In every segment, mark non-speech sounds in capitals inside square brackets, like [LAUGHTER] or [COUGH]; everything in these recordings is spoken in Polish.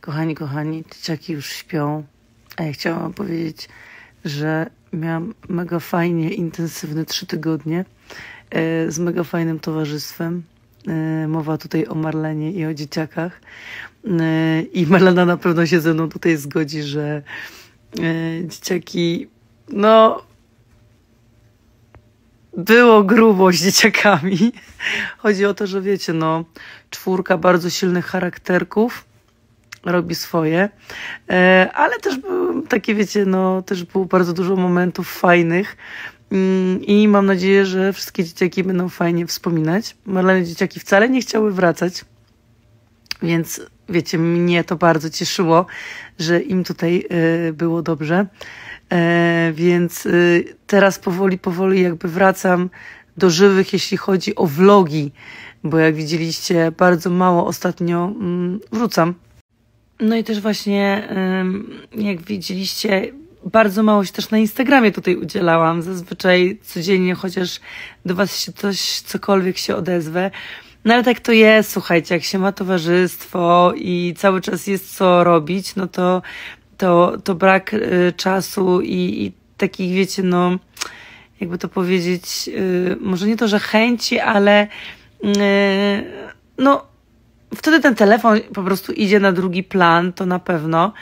Kochani, kochani, dzieciaki już śpią, a ja chciałam powiedzieć, że miałam mega fajnie intensywne trzy tygodnie e, z mega fajnym towarzystwem. E, mowa tutaj o Marlenie i o dzieciakach. E, I Marlena na pewno się ze mną tutaj zgodzi, że dzieciaki, no, było grubo z dzieciakami. [LAUGHS] Chodzi o to, że wiecie, no, czwórka bardzo silnych charakterków robi swoje, e, ale też był takie, wiecie, no, też było bardzo dużo momentów fajnych, mm, i mam nadzieję, że wszystkie dzieciaki będą fajnie wspominać. Marlene dzieciaki wcale nie chciały wracać, więc wiecie, mnie to bardzo cieszyło, że im tutaj e, było dobrze. E, więc teraz powoli, powoli jakby wracam do żywych, jeśli chodzi o vlogi, bo jak widzieliście, bardzo mało ostatnio mm, wrzucam no i też właśnie, jak widzieliście, bardzo mało się też na Instagramie tutaj udzielałam. Zazwyczaj codziennie chociaż do Was się coś, cokolwiek się odezwę. No ale tak to jest, słuchajcie, jak się ma towarzystwo i cały czas jest co robić, no to, to, to brak y, czasu i, i takich, wiecie, no, jakby to powiedzieć, y, może nie to, że chęci, ale y, no, wtedy ten telefon po prostu idzie na drugi plan, to na pewno.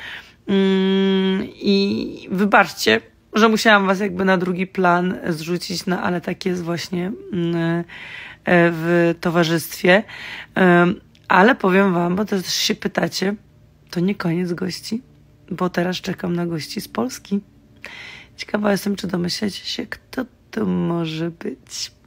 Mm, I wybaczcie, że musiałam was jakby na drugi plan zrzucić, no ale tak jest właśnie mm, e, w towarzystwie. Ale powiem wam, bo też się pytacie, to nie koniec gości, bo teraz czekam na gości z Polski. Ciekawa jestem, czy domyślacie się, kto to może być.